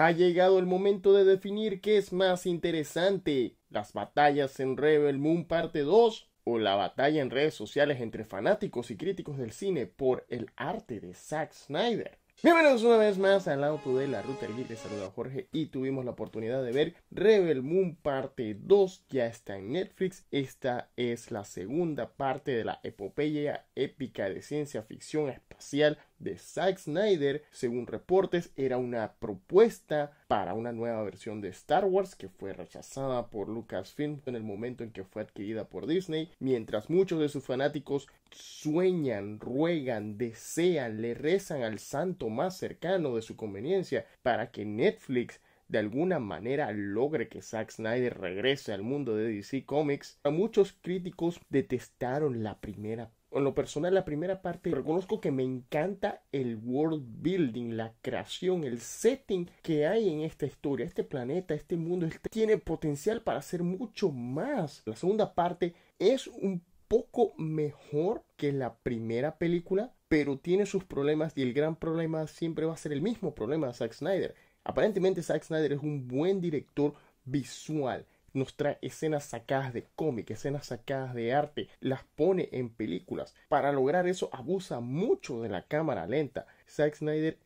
Ha llegado el momento de definir qué es más interesante, las batallas en Rebel Moon parte 2 o la batalla en redes sociales entre fanáticos y críticos del cine por el arte de Zack Snyder. Bienvenidos una vez más al auto de la ruta Geek, les saluda Jorge y tuvimos la oportunidad de ver Rebel Moon parte 2, ya está en Netflix, esta es la segunda parte de la epopeya épica de ciencia ficción espacial de Zack Snyder, según reportes, era una propuesta para una nueva versión de Star Wars que fue rechazada por Lucasfilm en el momento en que fue adquirida por Disney, mientras muchos de sus fanáticos sueñan, ruegan, desean, le rezan al santo más cercano de su conveniencia para que Netflix de alguna manera logre que Zack Snyder regrese al mundo de DC Comics, a muchos críticos detestaron la primera en lo personal, la primera parte, reconozco que me encanta el world building, la creación, el setting que hay en esta historia, este planeta, este mundo, este tiene potencial para hacer mucho más. La segunda parte es un poco mejor que la primera película, pero tiene sus problemas y el gran problema siempre va a ser el mismo problema de Zack Snyder. Aparentemente Zack Snyder es un buen director visual nos trae escenas sacadas de cómic, escenas sacadas de arte, las pone en películas. Para lograr eso abusa mucho de la cámara lenta. Zack Snyder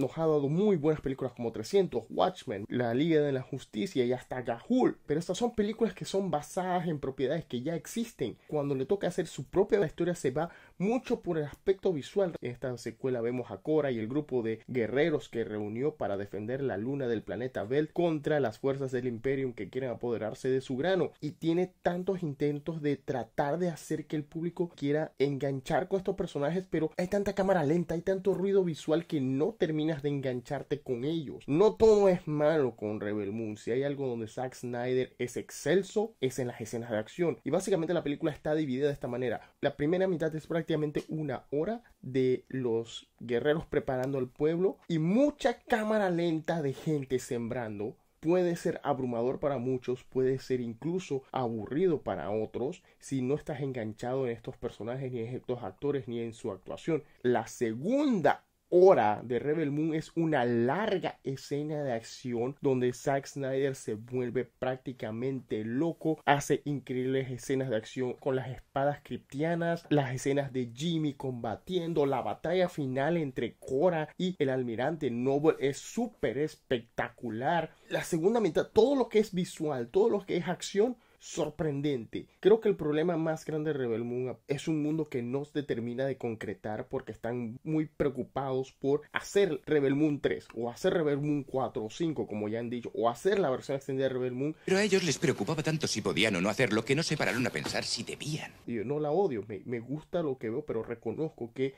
nos ha dado muy buenas películas como 300, Watchmen, La Liga de la Justicia y hasta Gahul. Pero estas son películas que son basadas en propiedades que ya existen. Cuando le toca hacer su propia historia se va mucho por el aspecto visual. En esta secuela vemos a Cora y el grupo de guerreros que reunió para defender la luna del planeta Belt contra las fuerzas del Imperium que quieren apoderarse de su grano. Y tiene tantos intentos de tratar de hacer que el público quiera enganchar con estos personajes, pero hay tanta cámara lenta, hay tanto ruido visual que no termina de engancharte con ellos. No todo es malo con Rebel Moon. Si hay algo donde Zack Snyder es excelso, es en las escenas de acción. Y básicamente la película está dividida de esta manera. La primera mitad es prácticamente una hora de los guerreros preparando al pueblo y mucha cámara lenta de gente sembrando puede ser abrumador para muchos, puede ser incluso aburrido para otros si no estás enganchado en estos personajes, ni en estos actores, ni en su actuación. La segunda hora de Rebel Moon es una larga escena de acción donde Zack Snyder se vuelve prácticamente loco, hace increíbles escenas de acción con las espadas cristianas, las escenas de Jimmy combatiendo, la batalla final entre Cora y el almirante Noble es súper espectacular. La segunda mitad, todo lo que es visual, todo lo que es acción, sorprendente. Creo que el problema más grande de Rebel Moon es un mundo que no se determina de concretar porque están muy preocupados por hacer Rebel Moon 3 o hacer Rebel Moon 4 o 5, como ya han dicho, o hacer la versión extendida de Rebel Moon. Pero a ellos les preocupaba tanto si podían o no hacerlo que no se pararon a pensar si debían. yo no la odio, me gusta lo que veo, pero reconozco que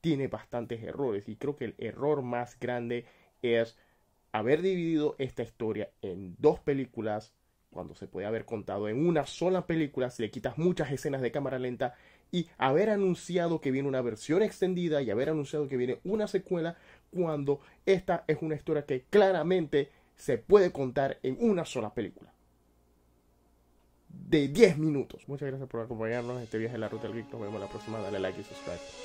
tiene bastantes errores y creo que el error más grande es haber dividido esta historia en dos películas cuando se puede haber contado en una sola película si le quitas muchas escenas de cámara lenta y haber anunciado que viene una versión extendida y haber anunciado que viene una secuela cuando esta es una historia que claramente se puede contar en una sola película de 10 minutos. Muchas gracias por acompañarnos en este viaje de la ruta del geek. Nos vemos la próxima. Dale like y suscríbete.